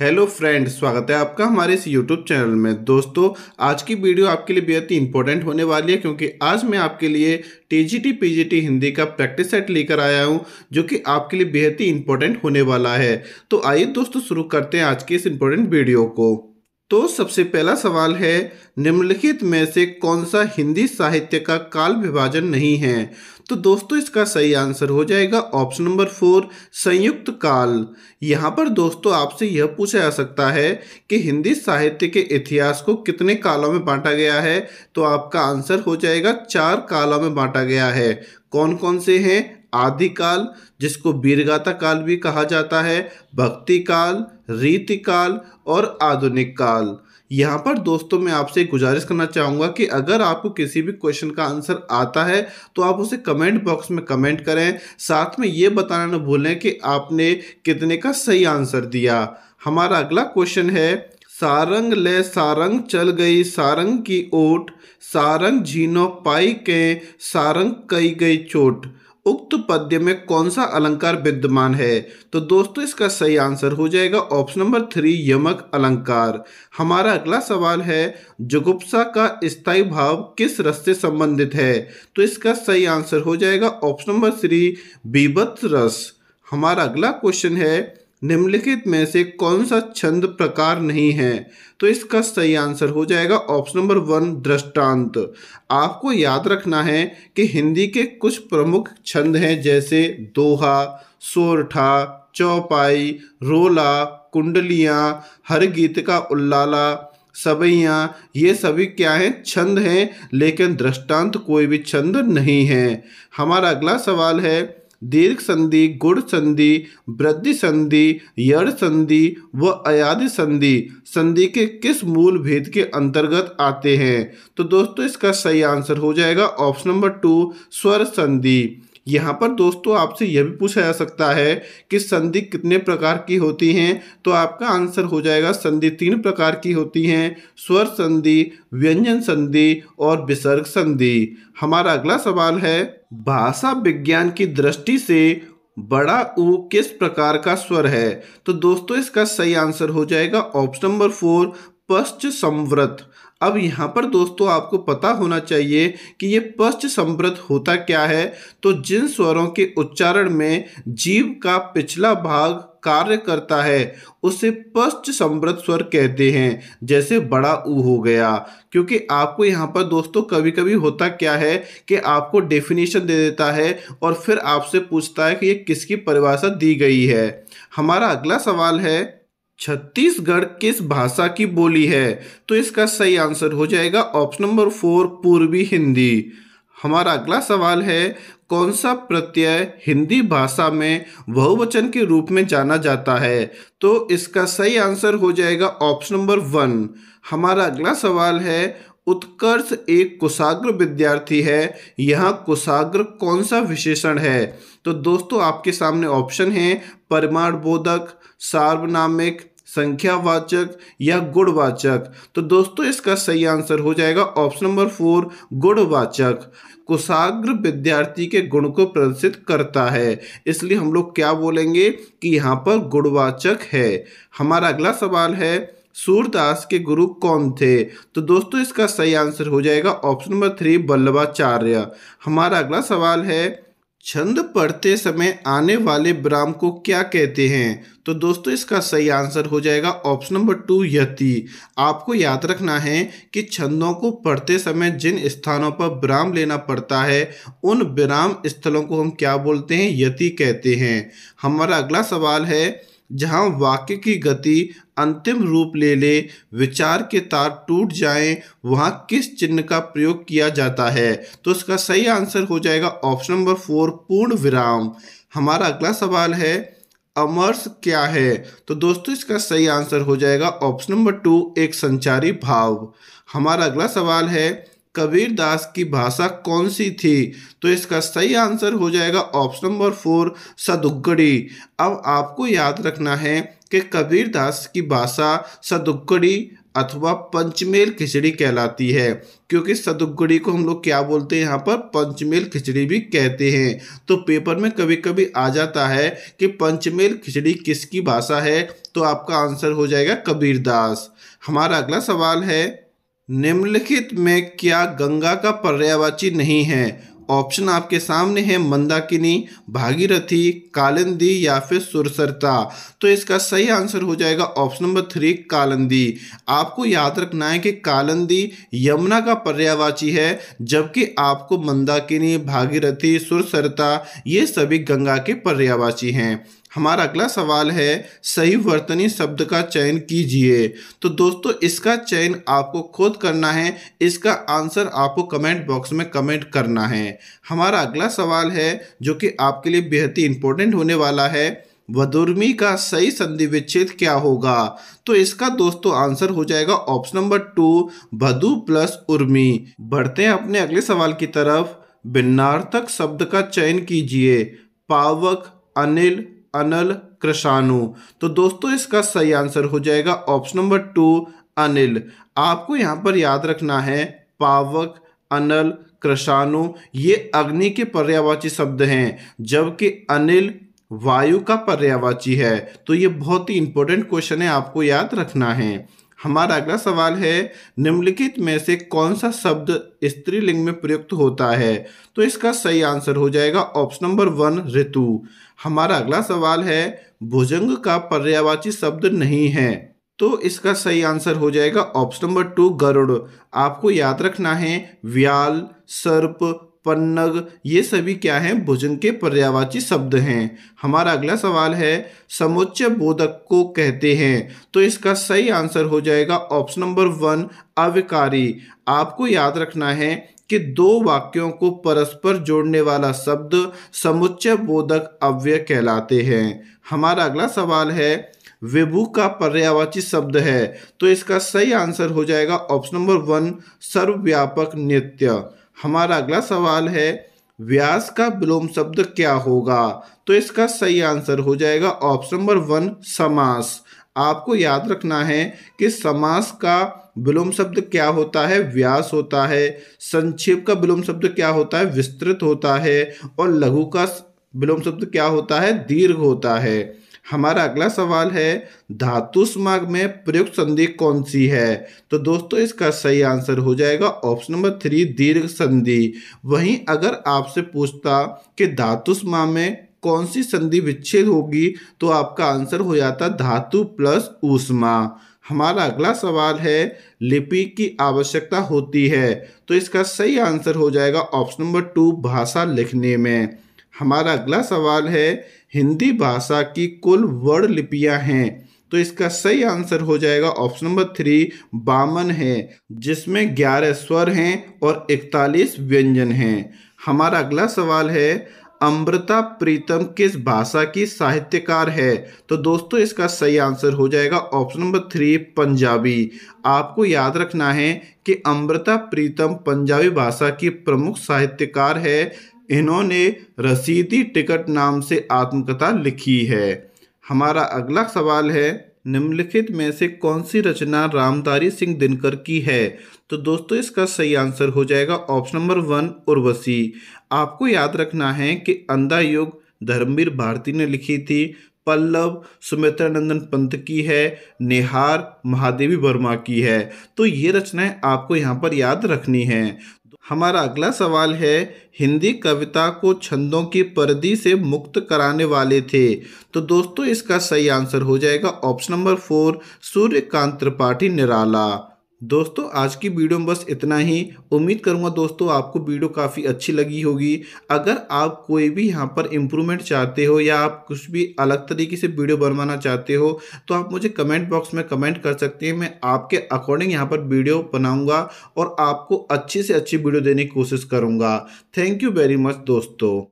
hello friend स्वागत है आपका हमारे इस यूट्यूब चैनल में दोस्तों आज की वीडियो आपके लिए बेहद ही इंपॉर्टेंट होने वाली है क्योंकि आज मैं आपके लिए टीजीटी पीजीटी हिंदी का प्रैक्टिस सेट लेकर आया हूं जो कि आपके लिए बेहद ही इंपॉर्टेंट होने वाला है तो आइए दोस्तों शुरू करते हैं आज की इस इंपॉर्टेंट वीडियो को तो सबसे पहला सवाल है निम्नलिखित में से कौन सा हिंदी साहित्य का काल विभाजन नहीं है तो दोस्तों इसका सही आंसर हो जाएगा ऑप्शन नंबर फोर संयुक्त काल यहाँ पर दोस्तों आपसे यह पूछा जा सकता है कि हिंदी साहित्य के इतिहास को कितने कालों में बांटा गया है तो आपका आंसर हो जाएगा चार कालों में बांटा गया है कौन कौन से हैं आदिकाल जिसको वीरगाता काल भी कहा जाता है भक्ति काल रीतिकाल और आधुनिक काल यहाँ पर दोस्तों मैं आपसे गुजारिश करना चाहूँगा कि अगर आपको किसी भी क्वेश्चन का आंसर आता है तो आप उसे कमेंट बॉक्स में कमेंट करें साथ में ये बताना न भूलें कि आपने कितने का सही आंसर दिया हमारा अगला क्वेश्चन है सारंग ले सारंग चल गई सारंग की ओट सारंग झीनो पाई के सारंग कई गई चोट उक्त पद्य में कौन सा अलंकार विद्यमान है तो दोस्तों इसका सही आंसर हो जाएगा ऑप्शन नंबर थ्री यमक अलंकार हमारा अगला सवाल है जुगुप्सा का स्थायी भाव किस रस से संबंधित है तो इसका सही आंसर हो जाएगा ऑप्शन नंबर थ्री बीबत रस हमारा अगला क्वेश्चन है निम्नलिखित में से कौन सा छंद प्रकार नहीं है तो इसका सही आंसर हो जाएगा ऑप्शन नंबर वन दृष्टांत आपको याद रखना है कि हिंदी के कुछ प्रमुख छंद हैं जैसे दोहा सोरठा चौपाई रोला कुंडलियाँ हर गीत का उल्लाला सबैया ये सभी क्या हैं छंद हैं लेकिन दृष्टांत कोई भी छंद नहीं है हमारा अगला सवाल है दीर्घ संधि गुड़ संधि वृद्धि संधि यड़ संधि व अयाधि संधि संधि के किस मूल भेद के अंतर्गत आते हैं तो दोस्तों इसका सही आंसर हो जाएगा ऑप्शन नंबर टू स्वर संधि यहाँ पर दोस्तों आपसे यह भी पूछा जा सकता है कि संधि कितने प्रकार की होती हैं तो आपका आंसर हो जाएगा संधि तीन प्रकार की होती हैं स्वर संधि व्यंजन संधि और विसर्ग संधि हमारा अगला सवाल है भाषा विज्ञान की दृष्टि से बड़ा ऊ किस प्रकार का स्वर है तो दोस्तों इसका सही आंसर हो जाएगा ऑप्शन नंबर फोर पश्च संव्रत अब यहाँ पर दोस्तों आपको पता होना चाहिए कि ये पश्च संप्रत होता क्या है तो जिन स्वरों के उच्चारण में जीव का पिछला भाग कार्य करता है उसे पश्च समृद्ध स्वर कहते हैं जैसे बड़ा ऊ हो गया क्योंकि आपको यहाँ पर दोस्तों कभी कभी होता क्या है कि आपको डेफिनेशन दे देता है और फिर आपसे पूछता है कि ये किसकी परिभाषा दी गई है हमारा अगला सवाल है छत्तीसगढ़ किस भाषा की बोली है तो इसका सही आंसर हो जाएगा ऑप्शन नंबर फोर पूर्वी हिंदी हमारा अगला सवाल है कौन सा प्रत्यय हिंदी भाषा में बहुवचन के रूप में जाना जाता है तो इसका सही आंसर हो जाएगा ऑप्शन नंबर वन हमारा अगला सवाल है उत्कर्ष एक कुशाग्र विद्यार्थी है यहाँ कुशाग्र कौन सा विशेषण है तो दोस्तों आपके सामने ऑप्शन है बोधक सार्वनामिक संख्यावाचक या गुणवाचक तो दोस्तों इसका सही आंसर हो जाएगा ऑप्शन नंबर फोर गुणवाचक कुशाग्र विद्यार्थी के गुण को प्रदर्शित करता है इसलिए हम लोग क्या बोलेंगे कि यहाँ पर गुणवाचक है हमारा अगला सवाल है सूरदास के गुरु कौन थे तो दोस्तों इसका सही आंसर हो जाएगा ऑप्शन नंबर थ्री बल्लभाचार्य हमारा अगला सवाल है छंद पढ़ते समय आने वाले विराम को क्या कहते हैं तो दोस्तों इसका सही आंसर हो जाएगा ऑप्शन नंबर टू यति आपको याद रखना है कि छंदों को पढ़ते समय जिन स्थानों पर विराम लेना पड़ता है उन विराम स्थलों को हम क्या बोलते हैं यति कहते हैं हमारा अगला सवाल है जहाँ वाक्य की गति अंतिम रूप ले ले विचार के तार टूट जाएं वहाँ किस चिन्ह का प्रयोग किया जाता है तो इसका सही आंसर हो जाएगा ऑप्शन नंबर फोर पूर्ण विराम हमारा अगला सवाल है अमर्स क्या है तो दोस्तों इसका सही आंसर हो जाएगा ऑप्शन नंबर टू एक संचारी भाव हमारा अगला सवाल है कबीर दास की भाषा कौन सी थी तो इसका सही आंसर हो जाएगा ऑप्शन नंबर फोर सदुग्गड़ी अब आपको याद रखना है कि कबीर दास की भाषा सदुग्गड़ी अथवा पंचमेल खिचड़ी कहलाती है क्योंकि सदुगड़ी को हम लोग क्या बोलते हैं यहाँ पर पंचमेल खिचड़ी भी कहते हैं तो पेपर में कभी कभी आ जाता है कि पंचमेल खिचड़ी किसकी भाषा है तो आपका आंसर हो जाएगा कबीरदास हमारा अगला सवाल है निम्नलिखित में क्या गंगा का पर्यावाची नहीं है ऑप्शन आपके सामने है मंदाकिनी भागीरथी कालंदी या फिर सुरसरता तो इसका सही आंसर हो जाएगा ऑप्शन नंबर थ्री कालंदी आपको याद रखना है कि कालंदी यमुना का पर्यावाची है जबकि आपको मंदाकिनी भागीरथी सुरसरता ये सभी गंगा के पर्यावाची हैं हमारा अगला सवाल है सही वर्तनी शब्द का चयन कीजिए तो दोस्तों इसका चयन आपको खुद करना है इसका आंसर आपको कमेंट बॉक्स में कमेंट करना है हमारा अगला सवाल है जो कि आपके लिए बेहद ही इंपॉर्टेंट होने वाला है वधुर्मी का सही संधि विच्छेद क्या होगा तो इसका दोस्तों आंसर हो जाएगा ऑप्शन नंबर टू भदु प्लस उर्मी बढ़ते हैं अपने अगले सवाल की तरफ भिन्नार्थक शब्द का चयन कीजिए पावक अनिल अनल कृषाणु तो दोस्तों इसका सही आंसर हो जाएगा ऑप्शन नंबर टू अनिल आपको यहाँ पर याद रखना है पावक अनल कृषाणु ये अग्नि के पर्यावाची शब्द हैं जबकि अनिल वायु का पर्यावाची है तो ये बहुत ही इंपॉर्टेंट क्वेश्चन है आपको याद रखना है हमारा अगला सवाल है निम्नलिखित में से कौन सा शब्द स्त्रीलिंग में प्रयुक्त होता है तो इसका सही आंसर हो जाएगा ऑप्शन नंबर वन ऋतु हमारा अगला सवाल है भुजंग का पर्यावाची शब्द नहीं है तो इसका सही आंसर हो जाएगा ऑप्शन नंबर टू गरुड़ आपको याद रखना है व्याल सर्प पन्नग ये सभी क्या हैं भुजंग के पर्यावाची शब्द हैं हमारा अगला सवाल है समुच्च बोधक को कहते हैं तो इसका सही आंसर हो जाएगा ऑप्शन नंबर वन अविकारी आपको याद रखना है कि दो वाक्यों को परस्पर जोड़ने वाला शब्द समुच्च बोधक अव्यय कहलाते हैं हमारा अगला सवाल है विभु का पर्यावाची शब्द है तो इसका सही आंसर हो जाएगा ऑप्शन नंबर वन सर्वव्यापक नृत्य हमारा अगला सवाल है व्यास का विलोम शब्द क्या होगा तो इसका सही आंसर हो जाएगा ऑप्शन नंबर वन समास आपको याद रखना है कि समास का विलोम शब्द क्या होता है व्यास होता है संक्षेप का विलोम शब्द क्या होता है विस्तृत होता है और लघु का विलोम शब्द क्या होता है दीर्घ होता है हमारा अगला सवाल है धातु समाग में प्रयुक्त संधि कौन सी है तो दोस्तों इसका सही आंसर हो जाएगा ऑप्शन नंबर थ्री दीर्घ संधि वहीं अगर आपसे पूछता कि धातु समाग में कौन सी संधि विच्छेद होगी तो आपका आंसर हो जाता धातु प्लस ऊष्मा हमारा अगला सवाल है लिपि की आवश्यकता होती है तो इसका सही आंसर हो जाएगा ऑप्शन नंबर टू भाषा लिखने में हमारा अगला सवाल है हिंदी भाषा की कुल वर्ण लिपियाँ हैं तो इसका सही आंसर हो जाएगा ऑप्शन नंबर थ्री बामन है जिसमें ग्यारह स्वर हैं और इकतालीस व्यंजन हैं हमारा अगला सवाल है अमृता प्रीतम किस भाषा की साहित्यकार है तो दोस्तों इसका सही आंसर हो जाएगा ऑप्शन नंबर थ्री पंजाबी आपको याद रखना है कि अमृता प्रीतम पंजाबी भाषा की प्रमुख साहित्यकार है इन्होंने रसीदी टिकट नाम से आत्मकथा लिखी है हमारा अगला सवाल है निम्नलिखित में से कौन सी रचना रामधारी सिंह दिनकर की है तो दोस्तों इसका सही आंसर हो जाएगा ऑप्शन नंबर वन उर्वशी आपको याद रखना है कि अंधा युग धर्मवीर भारती ने लिखी थी पल्लव सुमित्रा नंदन पंत की है नेहार महादेवी वर्मा की है तो ये रचनाएं आपको यहाँ पर याद रखनी है हमारा अगला सवाल है हिंदी कविता को छंदों की परदी से मुक्त कराने वाले थे तो दोस्तों इसका सही आंसर हो जाएगा option number four Suryakant Tripathi Nirala दोस्तों आज की वीडियो में बस इतना ही उम्मीद करूंगा दोस्तों आपको वीडियो काफ़ी अच्छी लगी होगी अगर आप कोई भी यहाँ पर इम्प्रूवमेंट चाहते हो या आप कुछ भी अलग तरीके से वीडियो बनवाना चाहते हो तो आप मुझे कमेंट बॉक्स में कमेंट कर सकते हैं मैं आपके अकॉर्डिंग यहाँ पर वीडियो बनाऊँगा और आपको अच्छी से अच्छी वीडियो देने की कोशिश करूँगा थैंक यू वेरी मच दोस्तों